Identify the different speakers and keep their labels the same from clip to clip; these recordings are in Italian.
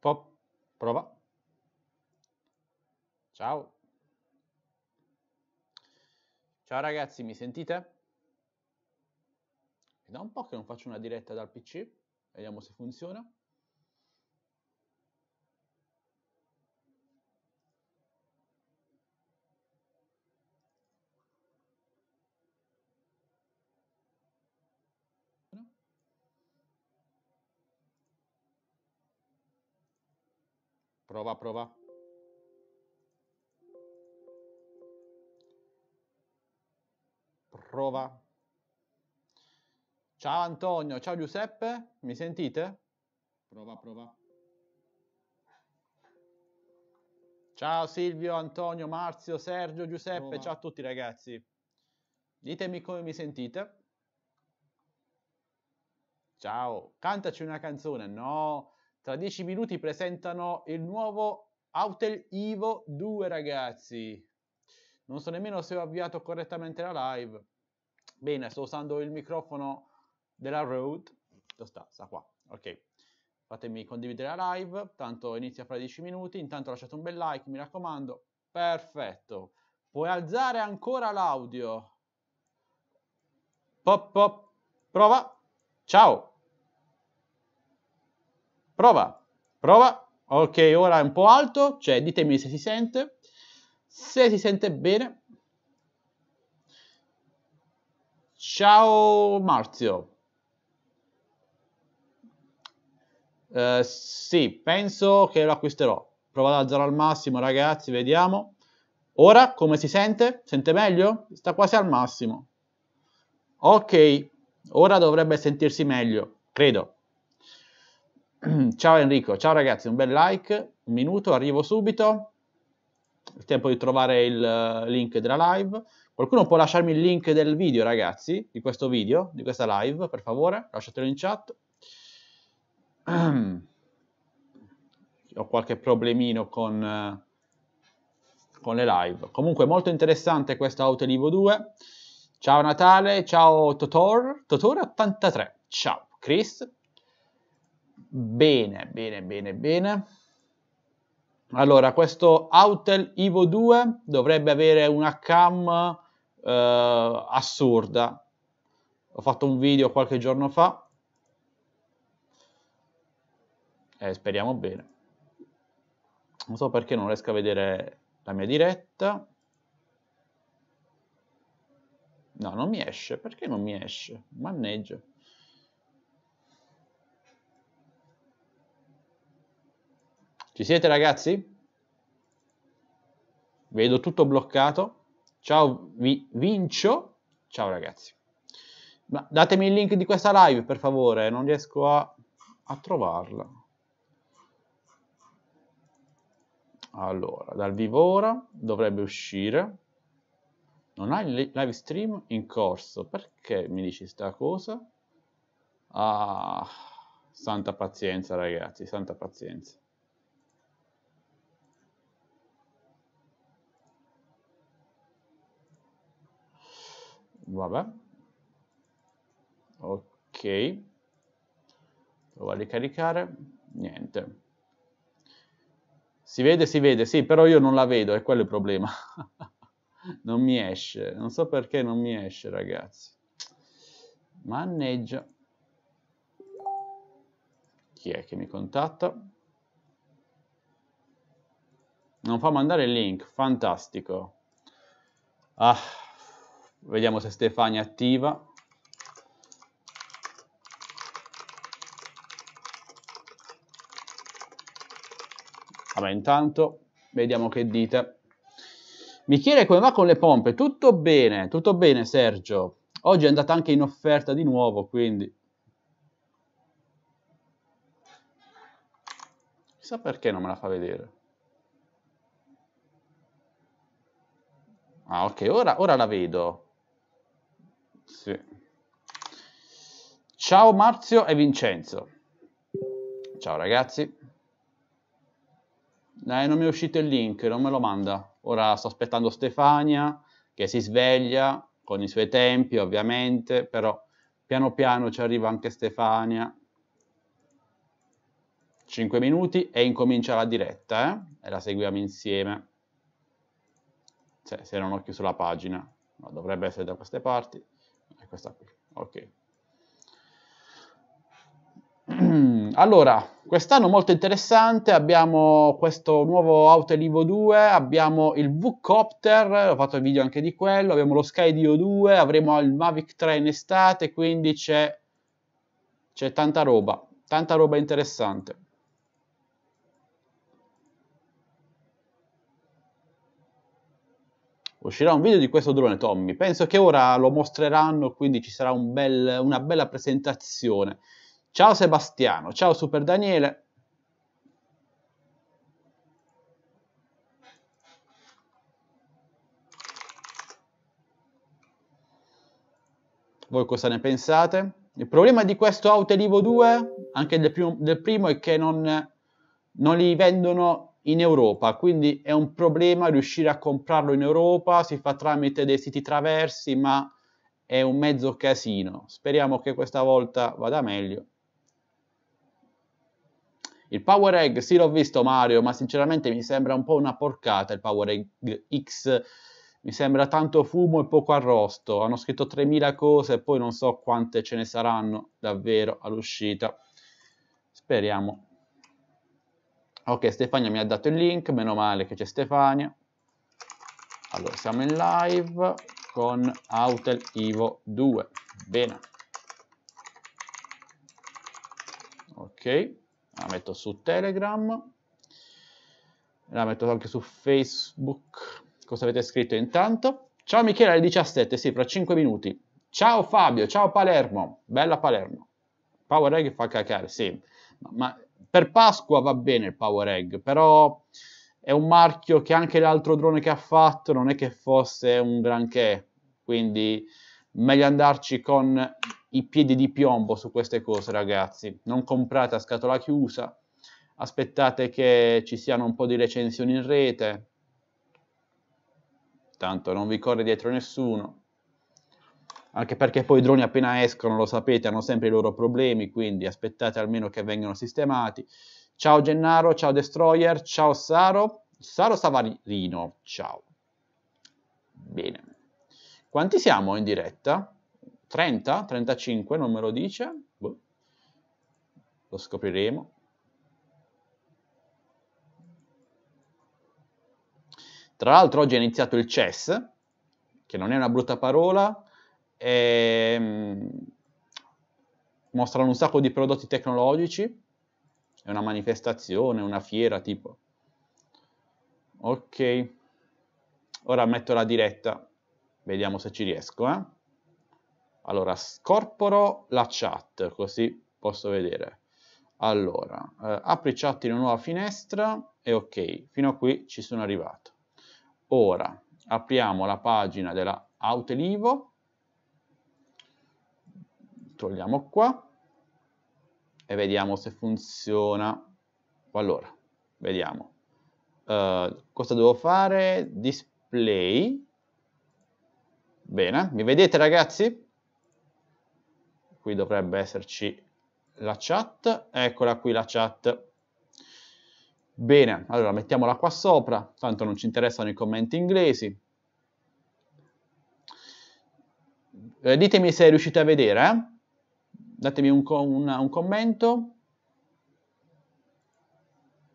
Speaker 1: Pop, prova. Ciao. Ciao ragazzi, mi sentite? È da un po' che non faccio una diretta dal PC. Vediamo se funziona. Prova, prova. Prova. Ciao Antonio, ciao Giuseppe, mi sentite? Prova, prova. Ciao Silvio, Antonio, Marzio, Sergio, Giuseppe, prova. ciao a tutti ragazzi. Ditemi come mi sentite. Ciao, cantaci una canzone. No, tra 10 minuti presentano il nuovo Outel Evo 2, ragazzi. Non so nemmeno se ho avviato correttamente la live. Bene, sto usando il microfono della Rode. Lo sta, sta qua. Ok. Fatemi condividere la live, tanto inizia fra 10 minuti. Intanto lasciate un bel like, mi raccomando. Perfetto. Puoi alzare ancora l'audio. Pop pop. Prova. Ciao. Prova, prova. Ok, ora è un po' alto, cioè ditemi se si sente. Se si sente bene. Ciao Marzio. Uh, sì, penso che lo acquisterò. Prova ad alzare al massimo, ragazzi, vediamo. Ora, come si sente? Sente meglio? Sta quasi al massimo. Ok, ora dovrebbe sentirsi meglio, credo. ciao Enrico, ciao ragazzi, un bel like, un minuto, arrivo subito. Il tempo di trovare il eh, link della live. Qualcuno può lasciarmi il link del video, ragazzi, di questo video, di questa live, per favore, lasciatelo in chat. Ho qualche problemino con, eh, con le live. Comunque molto interessante questo Autolivo 2. Ciao Natale, ciao Totor, Totor83, ciao Chris, Bene, bene, bene, bene. Allora, questo Autel Ivo 2 dovrebbe avere una cam eh, assurda. Ho fatto un video qualche giorno fa. Eh, speriamo bene. Non so perché non riesco a vedere la mia diretta. No, non mi esce. Perché non mi esce? Manneggio. Ci siete ragazzi? Vedo tutto bloccato. Ciao, vi vincio. Ciao ragazzi. Ma datemi il link di questa live, per favore, non riesco a, a trovarla. Allora, dal vivo ora dovrebbe uscire. Non hai il live stream in corso, perché mi dici sta cosa? Ah, santa pazienza ragazzi, santa pazienza. vabbè ok prova a ricaricare niente si vede si vede sì però io non la vedo è quello il problema non mi esce non so perché non mi esce ragazzi manneggia chi è che mi contatta non fa mandare il link fantastico ah Vediamo se Stefania è attiva. Vabbè, intanto vediamo che dite. Michele, come va con le pompe? Tutto bene, tutto bene Sergio. Oggi è andata anche in offerta di nuovo, quindi... Chissà perché non me la fa vedere. Ah, ok, ora, ora la vedo. Sì. Ciao Marzio e Vincenzo. Ciao ragazzi. Dai, non mi è uscito il link, non me lo manda. Ora sto aspettando Stefania che si sveglia con i suoi tempi, ovviamente, però piano piano ci arriva anche Stefania. 5 minuti e incomincia la diretta, eh? E la seguiamo insieme. Se, cioè, se non ho chiuso la pagina, no, dovrebbe essere da queste parti questa qui, ok. Allora, quest'anno molto interessante, abbiamo questo nuovo Auto Elivo 2, abbiamo il V-Copter, ho fatto il video anche di quello, abbiamo lo Sky Skydio 2, avremo il Mavic 3 in estate, quindi c'è tanta roba, tanta roba interessante. Uscirà un video di questo drone, Tommy. Penso che ora lo mostreranno, quindi ci sarà un bel, una bella presentazione. Ciao Sebastiano, ciao Super Daniele. Voi cosa ne pensate? Il problema di questo auto Elivo 2, anche del primo, del primo è che non, non li vendono in Europa, quindi è un problema riuscire a comprarlo in Europa, si fa tramite dei siti traversi, ma è un mezzo casino. Speriamo che questa volta vada meglio. Il Power Egg, sì l'ho visto Mario, ma sinceramente mi sembra un po' una porcata il Power Egg X, mi sembra tanto fumo e poco arrosto, hanno scritto 3000 cose e poi non so quante ce ne saranno davvero all'uscita. Speriamo Ok, Stefania mi ha dato il link, meno male che c'è Stefania. Allora, siamo in live con Autel Ivo 2. Bene. Ok, la metto su Telegram. La metto anche su Facebook. Cosa avete scritto intanto? Ciao Michele alle 17, sì, fra 5 minuti. Ciao Fabio, ciao Palermo. Bella Palermo. Power che fa cacare, sì. Ma per Pasqua va bene il Power Egg, però è un marchio che anche l'altro drone che ha fatto non è che fosse un granché, quindi meglio andarci con i piedi di piombo su queste cose ragazzi, non comprate a scatola chiusa, aspettate che ci siano un po' di recensioni in rete, tanto non vi corre dietro nessuno anche perché poi i droni appena escono, lo sapete, hanno sempre i loro problemi, quindi aspettate almeno che vengano sistemati. Ciao Gennaro, ciao Destroyer, ciao Saro, Saro Savarino, ciao. Bene. Quanti siamo in diretta? 30? 35? Non me lo dice? Boh. Lo scopriremo. Tra l'altro oggi è iniziato il chess, che non è una brutta parola, e ehm, mostrano un sacco di prodotti tecnologici, è una manifestazione, una fiera tipo. Ok, ora metto la diretta, vediamo se ci riesco. Eh? Allora, scorporo la chat, così posso vedere. Allora, eh, apri chat in una nuova finestra e ok, fino a qui ci sono arrivato. Ora, apriamo la pagina della Outelivo Togliamo qua e vediamo se funziona. Allora, vediamo. Uh, cosa devo fare? Display. Bene, mi vedete ragazzi? Qui dovrebbe esserci la chat. Eccola qui la chat. Bene, allora mettiamola qua sopra, tanto non ci interessano i commenti inglesi. Eh, ditemi se riuscite a vedere, eh? datemi un, un, un commento,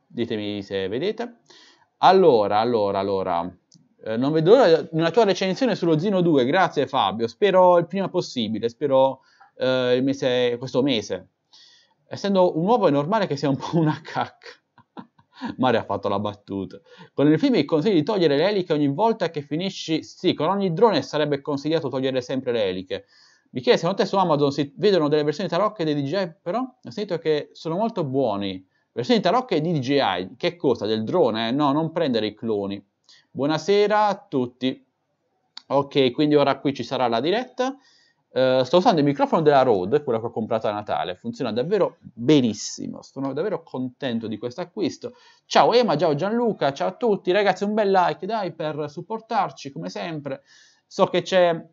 Speaker 1: ditemi se vedete. Allora, allora, allora, eh, non vedo l'ora di una tua recensione sullo Zino 2, grazie Fabio, spero il prima possibile, spero eh, mese, questo mese. Essendo un uovo è normale che sia un po' una cacca. Mario ha fatto la battuta. Con il film consigli di togliere le eliche ogni volta che finisci... Sì, con ogni drone sarebbe consigliato togliere sempre le eliche. Mi chiede, secondo te su Amazon si vedono delle versioni tarocche dei DJI però? Ho sentito che sono molto buoni. Versioni tarocche di DJI, che cosa? Del drone? Eh? No, non prendere i cloni. Buonasera a tutti. Ok, quindi ora qui ci sarà la diretta. Uh, sto usando il microfono della Rode, quello che ho comprato a Natale, funziona davvero benissimo, sono davvero contento di questo acquisto. Ciao Ema, ciao Gianluca, ciao a tutti, ragazzi un bel like dai per supportarci come sempre. So che c'è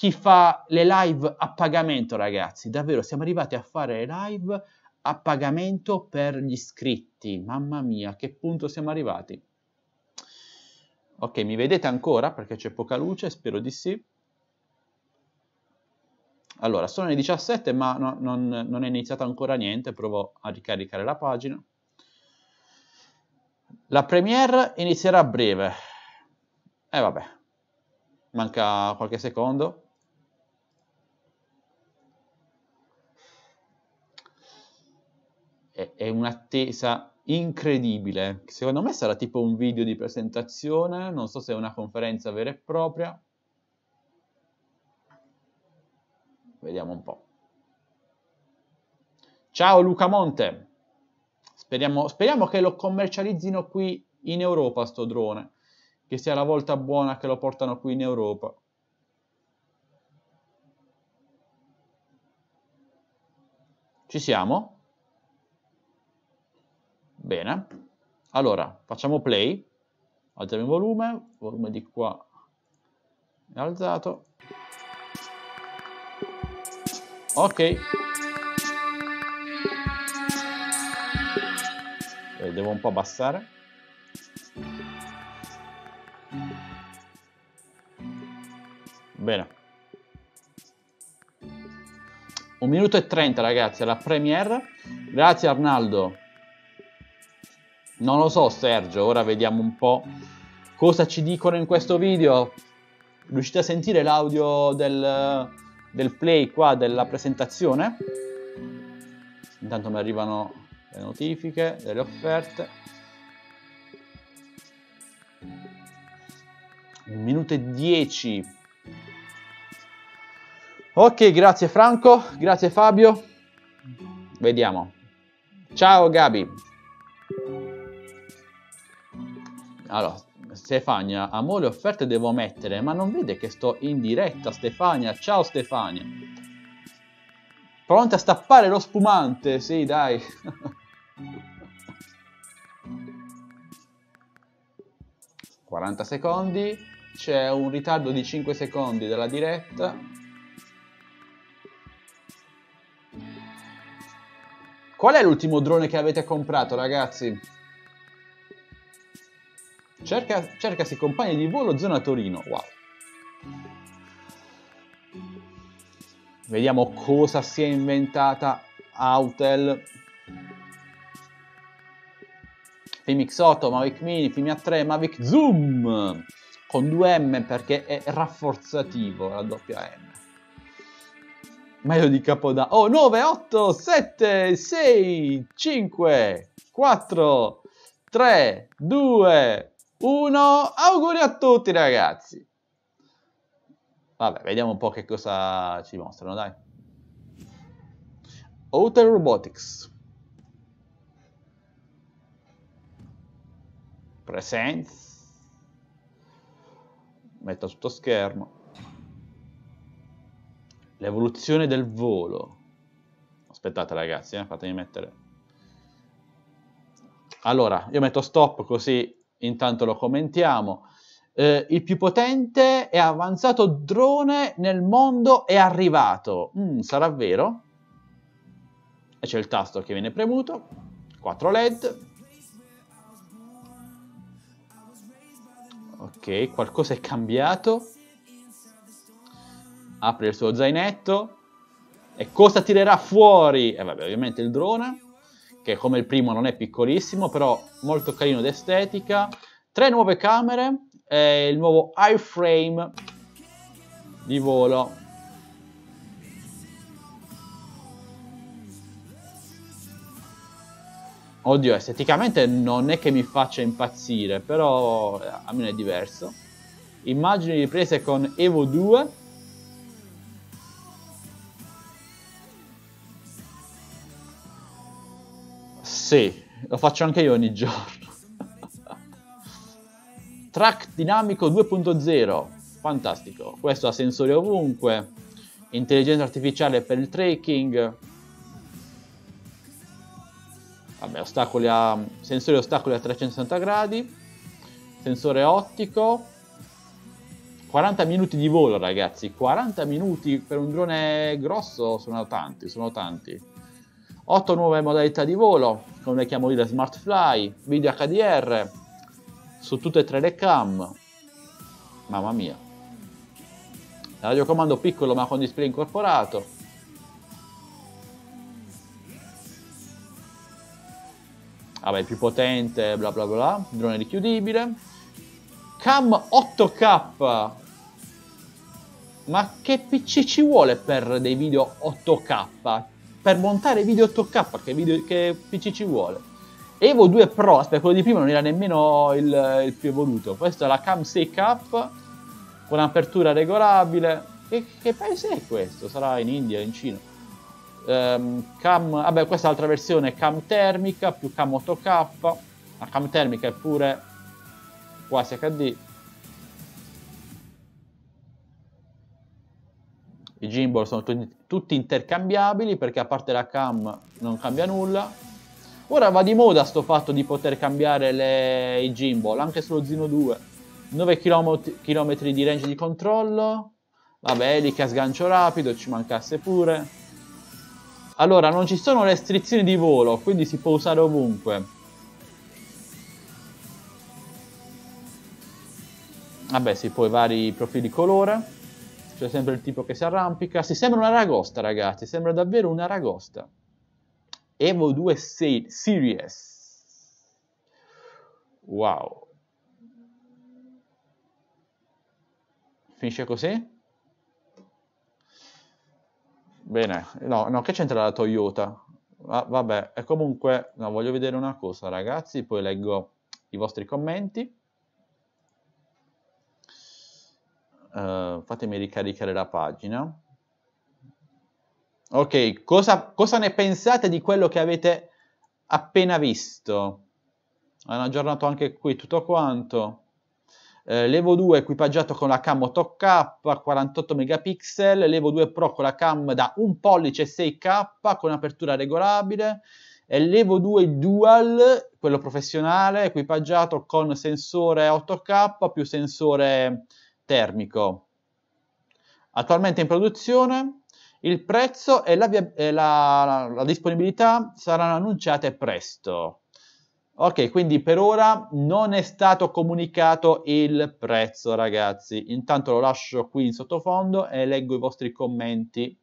Speaker 1: chi fa le live a pagamento, ragazzi. Davvero, siamo arrivati a fare live a pagamento per gli iscritti. Mamma mia, a che punto siamo arrivati? Ok, mi vedete ancora perché c'è poca luce? Spero di sì. Allora, sono le 17 ma no, non, non, è iniziato ancora niente, provo a ricaricare la pagina. La premiere inizierà a breve. E eh, vabbè, manca qualche secondo. è, è un'attesa incredibile. Secondo me sarà tipo un video di presentazione, non so se è una conferenza vera e propria. Vediamo un po'. Ciao Luca Monte. Speriamo, speriamo che lo commercializzino qui in Europa sto drone, che sia la volta buona che lo portano qui in Europa. Ci siamo? Bene, allora facciamo play, alziamo il volume, volume di qua è alzato. Ok. Eh, devo un po' abbassare. Bene. Un minuto e trenta ragazzi alla premiere. Grazie Arnaldo non lo so Sergio, ora vediamo un po' cosa ci dicono in questo video. Riuscite a sentire l'audio del, del play qua, della presentazione? Intanto mi arrivano le notifiche, delle offerte. Un minuto e dieci. Ok, grazie Franco, grazie Fabio. Vediamo. Ciao Gabi. Allora, Stefania, amore offerte devo mettere, ma non vede che sto in diretta, Stefania. Ciao Stefania. Pronta a stappare lo spumante? Sì, dai. ...40 secondi... ...c'è un ritardo di 5 secondi della diretta... ...qual è l'ultimo drone che avete comprato ragazzi? Cerca, cercasi compagni di volo zona Torino. Wow. Vediamo cosa si è inventata Autel. Fimix 8, Mavic Mini, Fimia 3, Mavic Zoom con 2M perché è rafforzativo la doppia M. Meglio di capoda. Oh, 9, 8, 7, 6, 5, 4, 3, 2, 1. Auguri a tutti ragazzi. Vabbè, vediamo un po' che cosa ci mostrano, dai. Outer Robotics. Presence. Metto tutto schermo. L'evoluzione del volo. Aspettate ragazzi, eh, fatemi mettere. Allora, io metto stop così intanto lo commentiamo. Eh, il più potente e avanzato drone nel mondo è arrivato. Mm, sarà vero? E c'è il tasto che viene premuto. 4 LED. Ok, qualcosa è cambiato. Apre il suo zainetto. E cosa tirerà fuori? E eh, vabbè, ovviamente il drone che come il primo non è piccolissimo, però molto carino d'estetica. Tre nuove camere, eh, il nuovo iframe di volo. Oddio, esteticamente non è che mi faccia impazzire, però eh, almeno è diverso. Immagini riprese con Evo 2 Sì, lo faccio anche io ogni giorno. Track dinamico 2.0, fantastico. Questo ha sensori ovunque, intelligenza artificiale per il tracking. Vabbè, ostacoli a, sensori ostacoli a 360 gradi, sensore ottico. 40 minuti di volo, ragazzi. 40 minuti per un drone grosso sono tanti, sono tanti. 8 nuove modalità di volo, come le chiamo io le Smart Fly, video HDR su tutte e tre le cam. Mamma mia. Radiocomando piccolo ma con display incorporato. Vabbè, più potente, bla bla bla, drone richiudibile. Cam 8K. Ma che PC ci vuole per dei video 8K? per montare video 8K che, video, che PC ci vuole. Evo 2 Pro, aspetta, quello di prima non era nemmeno il, il più evoluto. Questa è la Cam 6K con apertura regolabile. Che, che paese è questo? Sarà in India, in Cina. Um, cam, vabbè, questa è l'altra versione cam termica più cam 8K. La cam termica è pure quasi HD. i gimbal sono tutti intercambiabili perché a parte la cam non cambia nulla. Ora va di moda sto fatto di poter cambiare le... i gimbal, anche sullo Zino 2. 9 km di range di controllo. Vabbè, elica sgancio rapido, ci mancasse pure. Allora, non ci sono restrizioni di volo, quindi si può usare ovunque. Vabbè, si può i vari profili di colore. C'è sempre il tipo che si arrampica. Si sembra una ragosta, ragazzi. Sembra davvero una ragosta. Evo 2 6 Series. Wow. Finisce così? Bene. No, no che c'entra la Toyota? Ah, vabbè, e comunque no, voglio vedere una cosa, ragazzi. Poi leggo i vostri commenti. uh, fatemi ricaricare la pagina. Ok, cosa, cosa, ne pensate di quello che avete appena visto? Hanno aggiornato anche qui tutto quanto. Eh, Levo 2 equipaggiato con la cam 8K a 48 megapixel, Levo 2 Pro con la cam da 1 pollice 6K con apertura regolabile e Levo 2 Dual, quello professionale, equipaggiato con sensore 8K più sensore termico. Attualmente in produzione, il prezzo e la, via, e la, la disponibilità saranno annunciate presto. Ok, quindi per ora non è stato comunicato il prezzo, ragazzi. Intanto lo lascio qui in sottofondo e leggo i vostri commenti.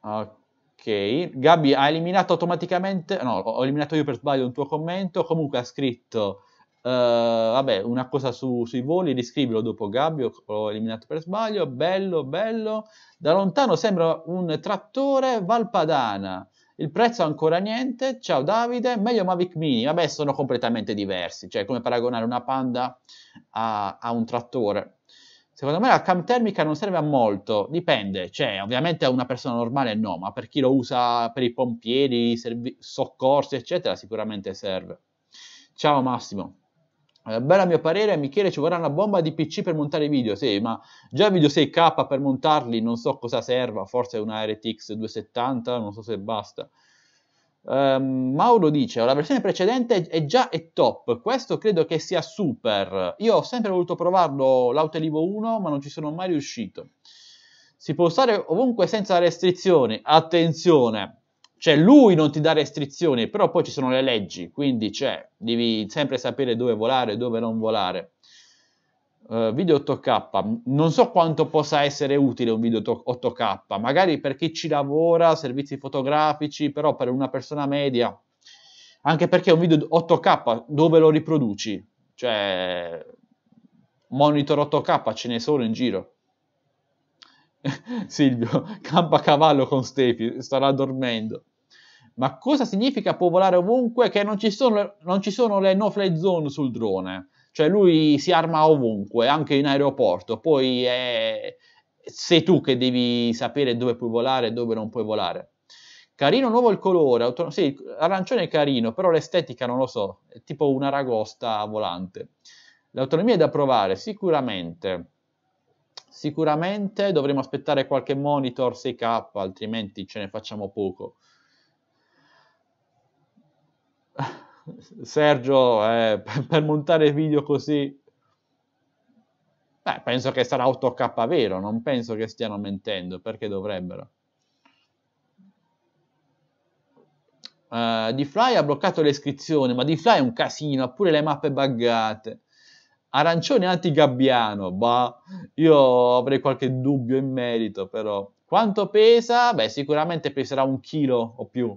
Speaker 1: Ok, Gabi ha eliminato automaticamente, no, ho eliminato io per sbaglio un tuo commento, comunque ha scritto eh, vabbè, una cosa su, sui voli, riscrivilo dopo Gabbio, ho eliminato per sbaglio, bello, bello, da lontano sembra un trattore Valpadana, il prezzo ancora niente, ciao Davide, meglio Mavic Mini, vabbè sono completamente diversi, cioè come paragonare una Panda a, a un trattore. Secondo me la cam termica non serve a molto, dipende, cioè ovviamente a una persona normale no, ma per chi lo usa per i pompieri, soccorsi eccetera sicuramente serve. Ciao Massimo. Eh, bella a mio parere, Michele ci vorrà una bomba di PC per montare i video, sì, ma già video 6K per montarli non so cosa serva, forse una RTX 270, non so se basta. Um, Mauro dice, oh, la versione precedente è già è top, questo credo che sia super. Io ho sempre voluto provarlo l'Autelivo 1, ma non ci sono mai riuscito. Si può usare ovunque senza restrizioni, attenzione, cioè lui non ti dà restrizioni, però poi ci sono le leggi, quindi cioè, devi sempre sapere dove volare, e dove non volare. Uh, video 8K, non so quanto possa essere utile un video 8K, magari per chi ci lavora, servizi fotografici, però per una persona media, anche perché un video 8K dove lo riproduci? Cioè, monitor 8K ce ne sono in giro. Silvio, campa a cavallo con Stefi, starà dormendo. Ma cosa significa può volare ovunque che non ci sono, non ci sono le no-fly zone sul drone? Cioè lui si arma ovunque, anche in aeroporto, poi è... sei tu che devi sapere dove puoi volare e dove non puoi volare. Carino nuovo il colore, auton- sì, arancione è carino, però l'estetica non lo so, è tipo una ragosta volante. L'autonomia è da provare, sicuramente. Sicuramente dovremo aspettare qualche monitor 6K, altrimenti ce ne facciamo poco. Sergio, eh, per, montare video così, beh, penso che sarà 8K vero, non penso che stiano mentendo, perché dovrebbero. Uh, eh, Fly ha bloccato l'iscrizione, ma Di Fly è un casino, ha pure le mappe buggate. Arancione anti-gabbiano, bah, io avrei qualche dubbio in merito, però. Quanto pesa? Beh, sicuramente peserà un chilo o più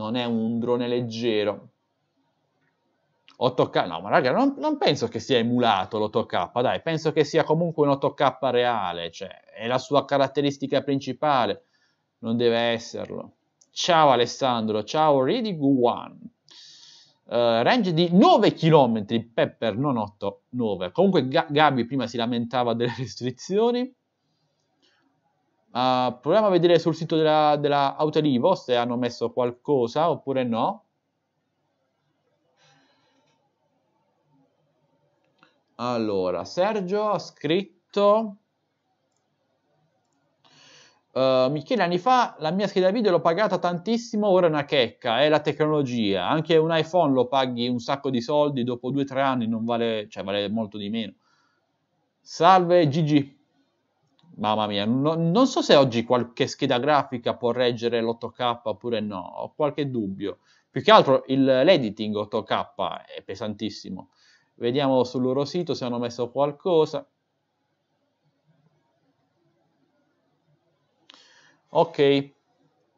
Speaker 1: non è un drone leggero. 8K, no, ma raga, non, non penso che sia emulato l'8K, dai, penso che sia comunque un 8K reale, cioè è la sua caratteristica principale, non deve esserlo. Ciao Alessandro, ciao Ready One. Uh, range di 9 km, Pepper non 8, 9. Comunque G- Gabi prima si lamentava delle restrizioni. Uh, proviamo a vedere sul sito della, della Autorivo se hanno messo qualcosa oppure no. Allora, Sergio ha scritto... Uh, eh, Michele, anni fa la mia scheda video l'ho pagata tantissimo, ora è una checca, è la tecnologia. Anche un iPhone lo paghi un sacco di soldi, dopo 2-3 anni non vale, cioè vale molto di meno. Salve Gigi mamma mia, no, non so se oggi qualche scheda grafica può reggere l'8K oppure no, ho qualche dubbio. Più che altro il, l'editing 8K è pesantissimo. Vediamo sul loro sito se hanno messo qualcosa. Ok,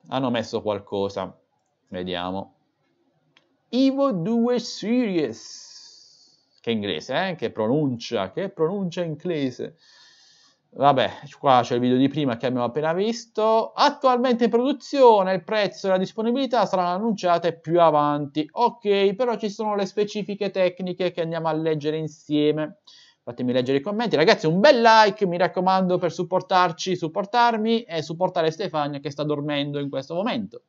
Speaker 1: hanno messo qualcosa. Vediamo. Ivo 2 Series. Che inglese, eh? Che pronuncia, che pronuncia inglese. Vabbè, qua c'è il video di prima che abbiamo appena visto. Attualmente in produzione, il prezzo e la disponibilità saranno annunciate più avanti. Ok, però ci sono le specifiche tecniche che andiamo a leggere insieme. Fatemi leggere i commenti. Ragazzi, un bel like, mi raccomando, per supportarci, supportarmi e supportare Stefania che sta dormendo in questo momento.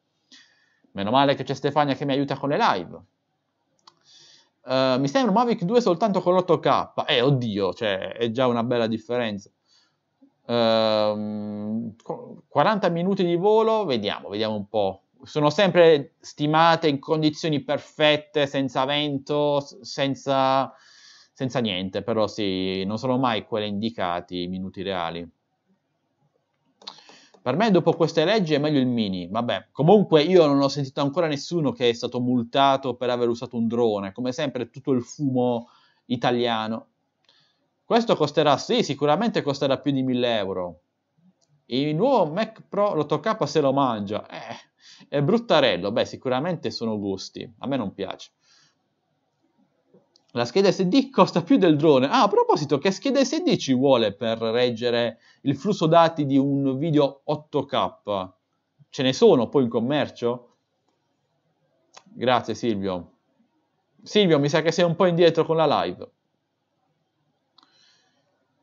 Speaker 1: Meno male che c'è Stefania che mi aiuta con le live. Uh, mi sembra un Mavic 2 soltanto con l'8K. Eh, oddio, cioè, è già una bella differenza. 40 ehm, minuti di volo, vediamo, vediamo un po'. Sono sempre stimate in condizioni perfette, senza vento, senza, senza niente, però sì, non sono mai quelle indicate, i minuti reali. Per me dopo queste leggi è meglio il mini, vabbè. Comunque io non ho sentito ancora nessuno che è stato multato per aver usato un drone, come sempre tutto il fumo italiano. Questo costerà, sì, sicuramente costerà più di 1000 euro. Il nuovo Mac Pro l8 K se lo mangia. Eh, è bruttarello. Beh, sicuramente sono gusti. A me non piace. La scheda SD costa più del drone. Ah, a proposito, che scheda SD ci vuole per reggere il flusso dati di un video 8K? Ce ne sono poi in commercio? Grazie Silvio. Silvio, mi sa che sei un po' indietro con la live.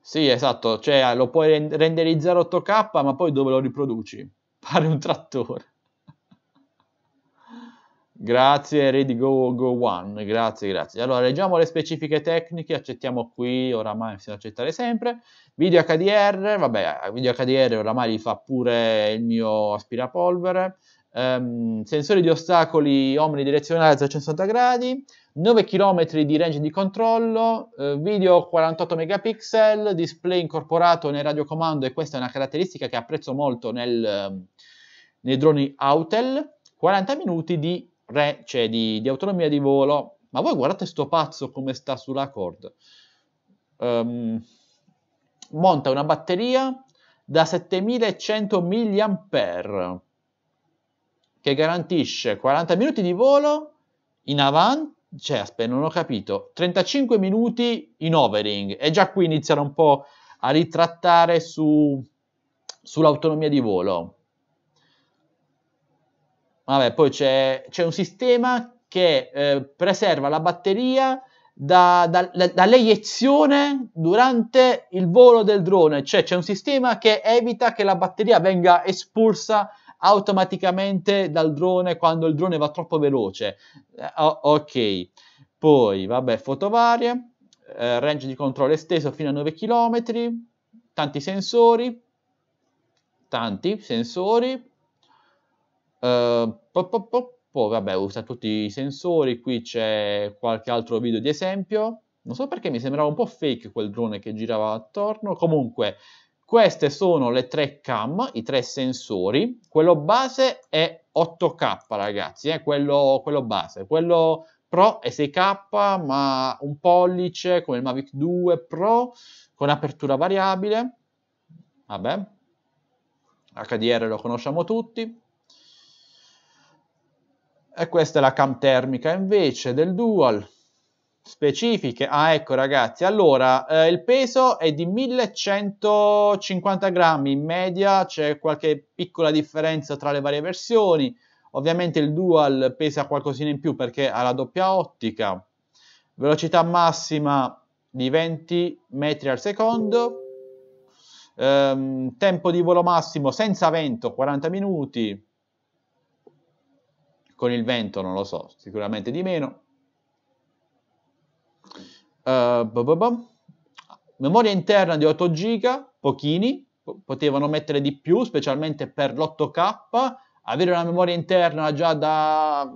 Speaker 1: Sì, esatto, cioè lo puoi renderizzare 8K, ma poi dove lo riproduci? Pare un trattore. Grazie, Ready Go, Go One, grazie, grazie. Allora, leggiamo le specifiche tecniche, accettiamo qui, oramai bisogna accettare sempre. Video HDR, vabbè, video HDR oramai li fa pure il mio aspirapolvere. Um, sensori di ostacoli omnidirezionale a 360 gradi, 9 km di range di controllo, eh, video 48 megapixel, display incorporato nel radiocomando e questa è una caratteristica che apprezzo molto nel, ehm, nei droni Autel, 40 minuti di, re, cioè di, di autonomia di volo, ma voi guardate sto pazzo come sta sulla cord. Um, ehm, monta una batteria da 7100 mAh che garantisce 40 minuti di volo in avanti, cioè aspetta, non ho capito, 35 minuti in overing e già qui iniziano un po' a ritrattare su, sull'autonomia di volo. Vabbè, poi c'è, c'è un sistema che eh, preserva la batteria da, da, da, dall'eiezione durante il volo del drone, cioè c'è un sistema che evita che la batteria venga espulsa automaticamente dal drone quando il drone va troppo veloce. Eh, o- ok, poi vabbè, foto varie, eh, range di controllo esteso fino a 9 km, tanti sensori, tanti sensori. Uh, po, vabbè, usa tutti i sensori. Qui c'è qualche altro video di esempio. Non so perché mi sembrava un po' fake quel drone che girava attorno. Comunque, queste sono le tre cam, i tre sensori. Quello base è 8K, ragazzi, eh? quello, quello base. Quello Pro è 6K, ma un pollice come il Mavic 2 Pro con apertura variabile. Vabbè, HDR lo conosciamo tutti. E questa è la cam termica invece del Dual specifiche. Ah, ecco ragazzi, allora eh, il peso è di 1150 grammi, in media c'è qualche piccola differenza tra le varie versioni. Ovviamente il dual pesa qualcosina in più perché ha la doppia ottica. Velocità massima di 20 metri al secondo. Ehm, tempo di volo massimo senza vento 40 minuti. Con il vento non lo so, sicuramente di meno Uh, eh, bah bah bah. Memoria interna di 8 GB, pochini, po potevano mettere di più, specialmente per l'8K, avere una memoria interna già da,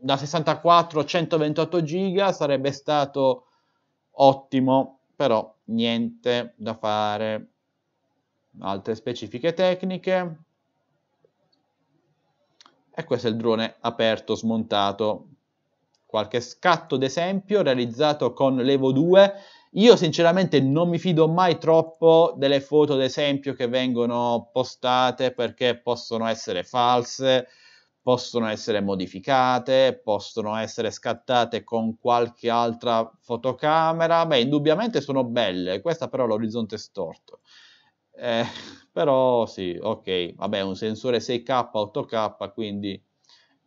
Speaker 1: da 64 128 GB sarebbe stato ottimo, però niente da fare. Altre specifiche tecniche. E questo è il drone aperto, smontato, qualche scatto d'esempio realizzato con l'Evo 2. Io sinceramente non mi fido mai troppo delle foto d'esempio che vengono postate perché possono essere false, possono essere modificate, possono essere scattate con qualche altra fotocamera. Beh, indubbiamente sono belle, questa però l'orizzonte è storto. Eh, però sì, ok, vabbè, un sensore 6K, 8K, quindi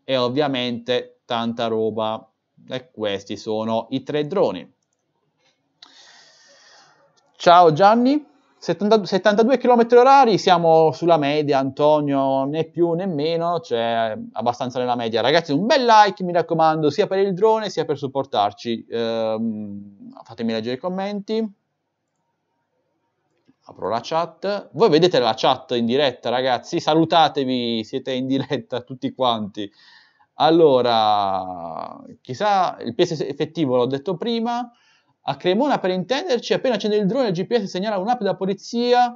Speaker 1: è ovviamente tanta roba e questi sono i tre droni. Ciao Gianni, 70, 72 km orari, siamo sulla media Antonio, né più né meno, cioè abbastanza nella media. Ragazzi un bel like mi raccomando, sia per il drone sia per supportarci. Ehm, fatemi leggere i commenti apro la chat. Voi vedete la chat in diretta, ragazzi. Salutatevi, siete in diretta tutti quanti. Allora, chissà, il PS effettivo l'ho detto prima. A Cremona, per intenderci, appena accende il drone, il GPS segnala un'app da polizia.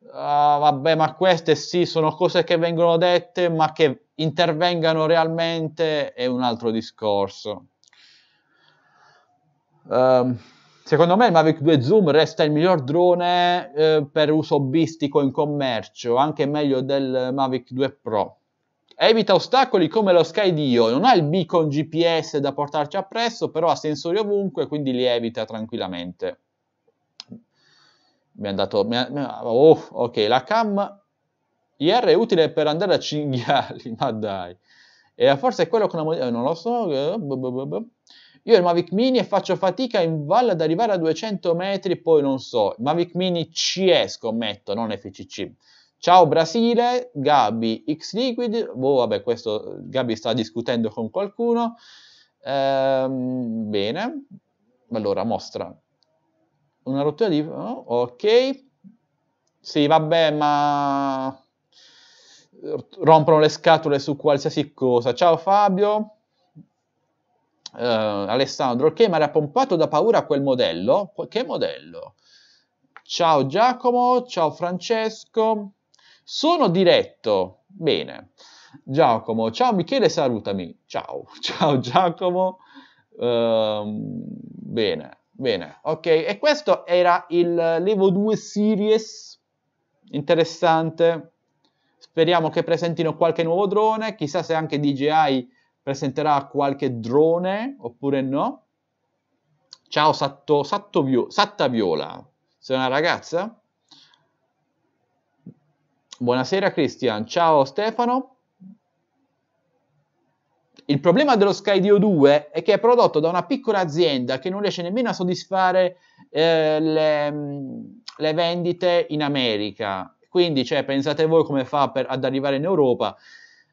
Speaker 1: Uh, vabbè, ma queste sì, sono cose che vengono dette, ma che intervengano realmente è un altro discorso. Um, secondo me il Mavic 2 Zoom resta il miglior drone eh, per uso hobbistico in commercio, anche meglio del Mavic 2 Pro. Evita ostacoli come lo Sky Dio, non ha il beacon GPS da portarci appresso, però ha sensori ovunque, quindi li evita tranquillamente. Mi è andato... Mi ha, oh, ok, la cam IR è utile per andare a cinghiali, ma dai. E forse è quello con la modifica... Eh, non lo so... Eh, Io ho il Mavic Mini e faccio fatica in valle ad arrivare a 200 metri, poi non so. Mavic Mini CE scommetto, non FCC. Ciao Brasile, Gabi, X Liquid, boh, vabbè, questo Gabi sta discutendo con qualcuno. Ehm, bene, allora mostra una rottura di... Oh, ok, sì, vabbè, ma rompono le scatole su qualsiasi cosa. Ciao Fabio. Uh, Alessandro, ok, ma era pompato da paura quel modello? Che modello? Ciao Giacomo, ciao Francesco. Sono diretto. Bene. Giacomo, ciao Michele, salutami. Ciao, ciao Giacomo. Uh, bene, bene, ok. E questo era il Levo 2 Series, interessante. Speriamo che presentino qualche nuovo drone, chissà se anche DJI presenterà qualche drone oppure no. Ciao Satto, Satto Viola, sei una ragazza? Buonasera Cristian, ciao Stefano. Il problema dello Skydio 2 è che è prodotto da una piccola azienda che non riesce nemmeno a soddisfare eh, le, mm, le, vendite in America. Quindi cioè, pensate voi come fa per, ad arrivare in Europa.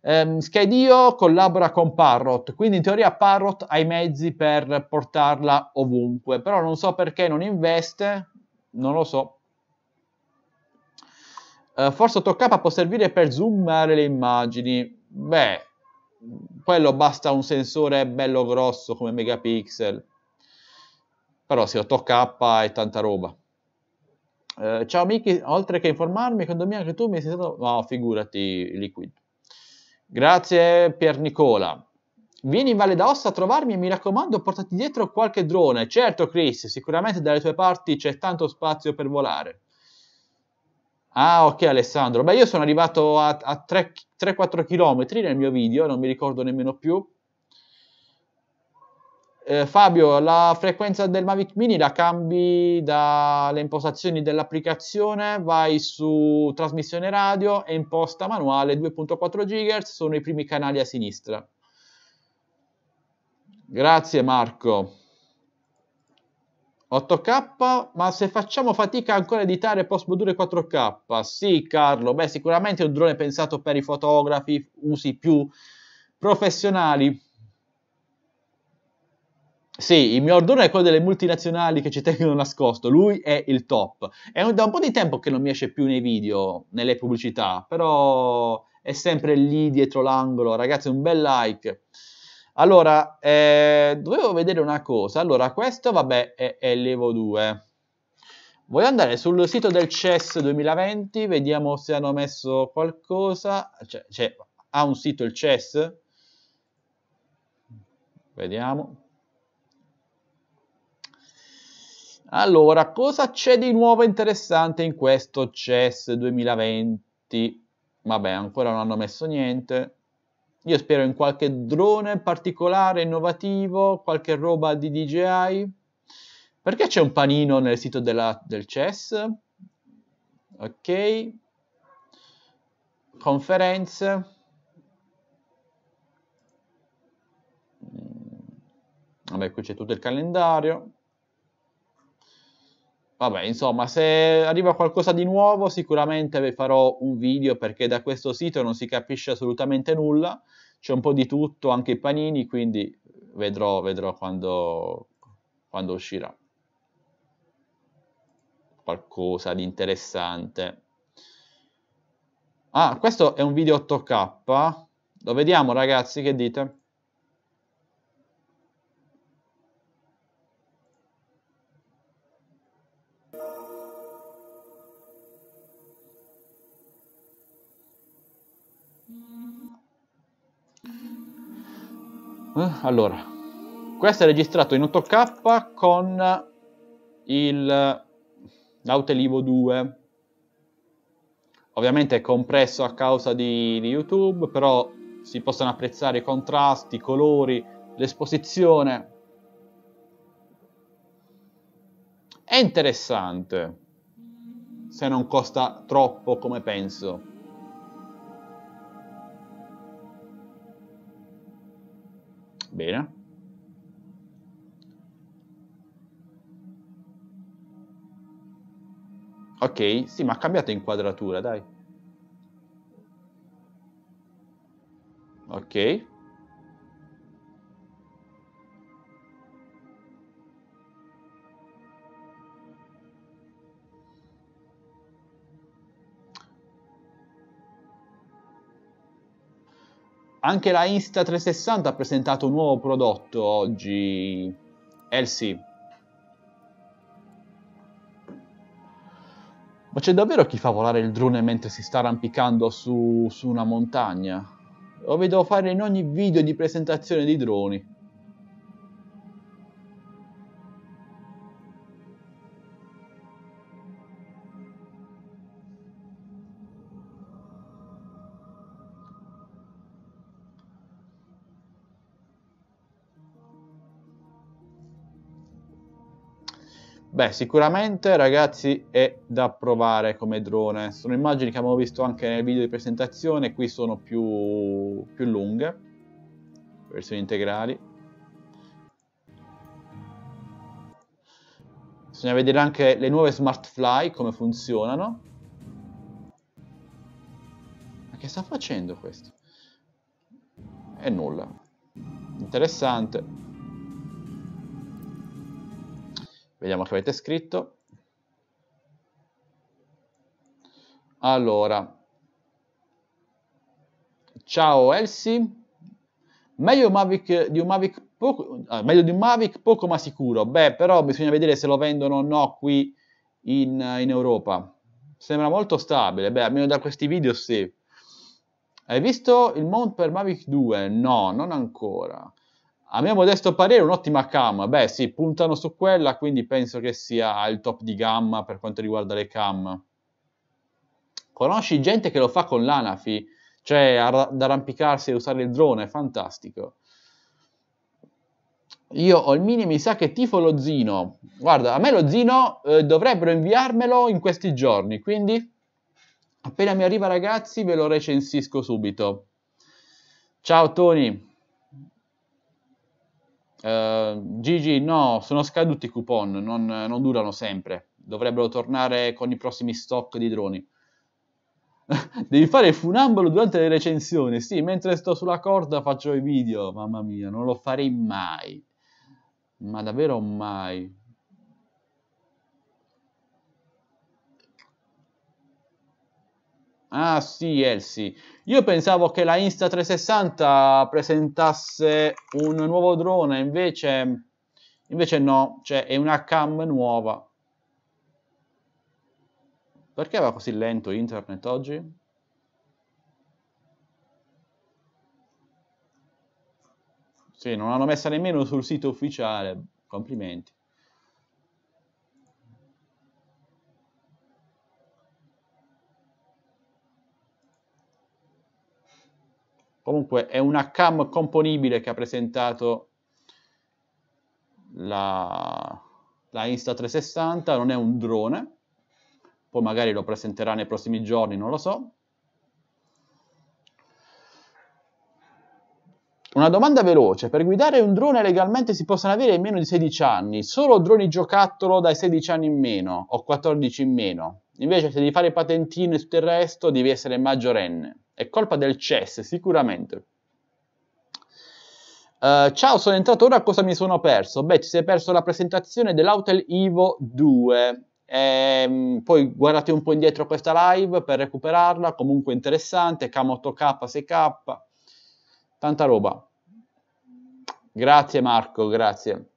Speaker 1: Um, ehm, Skydio collabora con Parrot, quindi in teoria Parrot ha i mezzi per portarla ovunque, però non so perché non investe, non lo so, Uh, forse AutoCAD può servire per zoomare le immagini. Beh, quello basta un sensore bello grosso come megapixel. Però sì, 8K è tanta roba. Uh, ciao Miki, oltre che informarmi, secondo me anche tu mi sei stato... No, figurati, Liquid. Grazie Pier Nicola. Vieni in Valle d'Aosta a trovarmi e mi raccomando portati dietro qualche drone. Certo Chris, sicuramente dalle tue parti c'è tanto spazio per volare. Ah, ok Alessandro. Beh, io sono arrivato a, a 3-4 km nel mio video, non mi ricordo nemmeno più. Eh, Fabio, la frequenza del Mavic Mini la cambi dalle impostazioni dell'applicazione, vai su trasmissione radio e imposta manuale 2.4 GHz, sono i primi canali a sinistra. Grazie Marco. 8K, ma se facciamo fatica ancora a editare post modure 4K? Sì, Carlo, beh, sicuramente è un drone pensato per i fotografi, usi più professionali. Sì, il mio drone è quello delle multinazionali che ci tengono nascosto, lui è il top. È un, da un po' di tempo che non mi esce più nei video, nelle pubblicità, però è sempre lì dietro l'angolo. Ragazzi, un bel like. Allora, eh, dovevo vedere una cosa. Allora, questo, vabbè, è, è l'Evo 2. Voglio andare sul sito del CES 2020, vediamo se hanno messo qualcosa. Cioè, cioè, ha un sito il CES? Vediamo. Allora, cosa c'è di nuovo interessante in questo CES 2020? Vabbè, ancora non hanno messo niente. Io spero in qualche drone particolare, innovativo, qualche roba di DJI. Perché c'è un panino nel sito della, del CES? Ok. Conferenze. Mm. Vabbè, qui c'è tutto il calendario. Vabbè, insomma, se arriva qualcosa di nuovo sicuramente vi farò un video perché da questo sito non si capisce assolutamente nulla, c'è un po' di tutto, anche i panini, quindi vedrò, vedrò quando, quando uscirà qualcosa di interessante. Ah, questo è un video 8K, lo vediamo ragazzi, che dite? Eh, allora, questo è registrato in 8K con il l'Autelivo 2. Ovviamente è compresso a causa di, di, YouTube, però si possono apprezzare i contrasti, i colori, l'esposizione. È interessante, se non costa troppo come penso. Bene. Ok, sì, ma ha cambiato inquadratura, dai. Ok. Anche la Insta360 ha presentato un nuovo prodotto oggi, Elsie. Ma c'è davvero chi fa volare il drone mentre si sta arrampicando su, su una montagna? Lo vedo fare in ogni video di presentazione di droni. Beh, sicuramente ragazzi è da provare come drone. Sono immagini che abbiamo visto anche nel video di presentazione, qui sono più, più lunghe, versioni integrali. Bisogna vedere anche le nuove Smart Fly, come funzionano. Ma che sta facendo questo? E nulla. Interessante. Vediamo che avete scritto. Allora, ciao Elsie. Meglio, Mavic, di un Mavic poco, ah, meglio di un Mavic poco ma sicuro. Beh, però bisogna vedere se lo vendono o no qui in, in Europa. Sembra molto stabile, beh, almeno da questi video sì. Hai visto il mount per Mavic 2? No, non ancora. A mio modesto parere un'ottima cam, beh sì, puntano su quella, quindi penso che sia il top di gamma per quanto riguarda le cam. Conosci gente che lo fa con l'anafi, cioè ad arrampicarsi e usare il drone, è fantastico. Io ho il mini, mi sa che tifo lo Zino. Guarda, a me lo Zino eh, dovrebbero inviarmelo in questi giorni, quindi appena mi arriva ragazzi ve lo recensisco subito. Ciao Tony! Eh, Gigi, no, sono scaduti i coupon, non, non, durano sempre. Dovrebbero tornare con i prossimi stock di droni. Devi fare funambolo durante le recensioni. Sì, mentre sto sulla corda faccio i video. Mamma mia, non lo farei mai. Ma davvero mai. Ah sì, Elsie. Io pensavo che la Insta360 presentasse un nuovo drone, invece, invece no, cioè è una cam nuova. Perché va così lento internet oggi? Sì, non l'hanno messa nemmeno sul sito ufficiale, complimenti. Comunque è una cam componibile che ha presentato la, la Insta360, non è un drone, poi magari lo presenterà nei prossimi giorni, non lo so. Una domanda veloce, per guidare un drone legalmente si possono avere meno di 16 anni, solo droni giocattolo dai 16 anni in meno o 14 in meno, invece se devi fare patentino e tutto il resto devi essere maggiorenne. È colpa del CES, sicuramente. Uh, ciao, sono entrato ora, cosa mi sono perso? Beh, ti sei perso la presentazione dell'Autel Evo 2. E, ehm, poi guardate un po' indietro questa live per recuperarla, comunque interessante, K8K, 6K, tanta roba. Grazie Marco, grazie.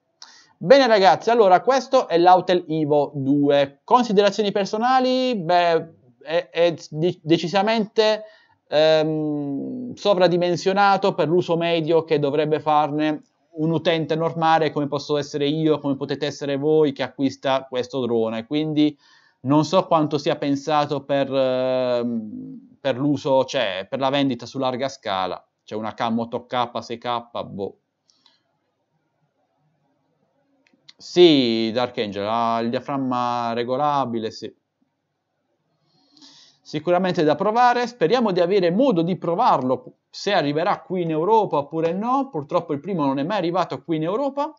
Speaker 1: Bene ragazzi, allora questo è l'Autel Evo 2. Considerazioni personali? Beh, è, è decisamente ehm, sovradimensionato per l'uso medio che dovrebbe farne un utente normale come posso essere io, come potete essere voi che acquista questo drone. Quindi non so quanto sia pensato per, ehm, per l'uso, cioè per la vendita su larga scala. C'è una Cam 8K, 6K, boh. Sì, Dark Angel, ha il diaframma regolabile, sì sicuramente da provare, speriamo di avere modo di provarlo se arriverà qui in Europa oppure no, purtroppo il primo non è mai arrivato qui in Europa.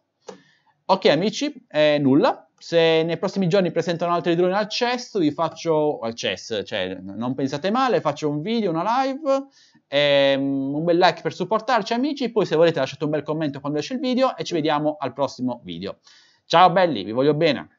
Speaker 1: Ok amici, è nulla, se nei prossimi giorni presentano altri droni al CES, vi faccio, al CES, cioè non pensate male, faccio un video, una live, ehm, un bel like per supportarci amici, poi se volete lasciate un bel commento quando esce il video e ci vediamo al prossimo video. Ciao belli, vi voglio bene!